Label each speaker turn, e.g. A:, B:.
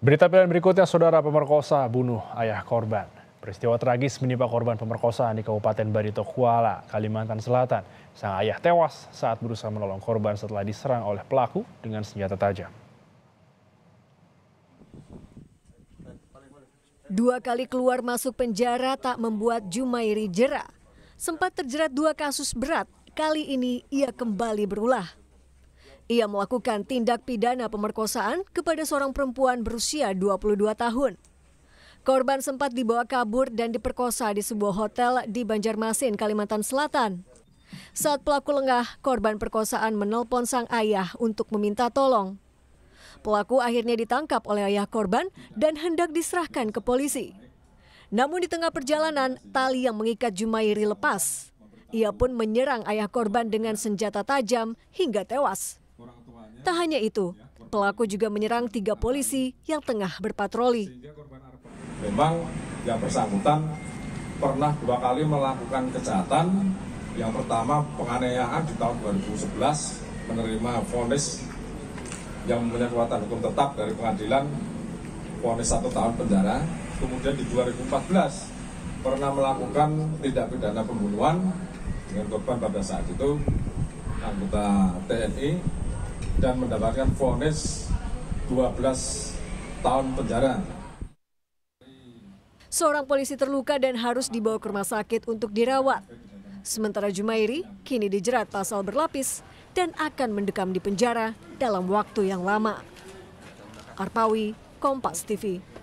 A: Berita pilihan berikutnya, saudara pemerkosa bunuh ayah korban. Peristiwa tragis menimpa korban pemerkosaan di Kabupaten Barito Kuala, Kalimantan Selatan. Sang ayah tewas saat berusaha menolong korban setelah diserang oleh pelaku dengan senjata tajam.
B: Dua kali keluar masuk penjara tak membuat Jumairi jerah. Sempat terjerat dua kasus berat, kali ini ia kembali berulah. Ia melakukan tindak pidana pemerkosaan kepada seorang perempuan berusia 22 tahun. Korban sempat dibawa kabur dan diperkosa di sebuah hotel di Banjarmasin, Kalimantan Selatan. Saat pelaku lengah, korban perkosaan menelpon sang ayah untuk meminta tolong. Pelaku akhirnya ditangkap oleh ayah korban dan hendak diserahkan ke polisi. Namun di tengah perjalanan, tali yang mengikat Jumairi lepas. Ia pun menyerang ayah korban dengan senjata tajam hingga tewas. Tak hanya itu, pelaku juga menyerang tiga polisi yang tengah berpatroli.
C: Memang yang bersangkutan pernah dua kali melakukan kejahatan. Yang pertama penganiayaan di tahun 2011 menerima vonis yang mempunyai kekuatan hukum tetap dari pengadilan vonis satu tahun penjara. Kemudian di 2014 pernah melakukan tindak pidana pembunuhan dengan korban pada saat itu anggota TNI dan mendapatkan vonis 12 tahun penjara.
B: Seorang polisi terluka dan harus dibawa ke rumah sakit untuk dirawat. Sementara Jumairi kini dijerat pasal berlapis dan akan mendekam di penjara dalam waktu yang lama. Arpawi, Kompas TV.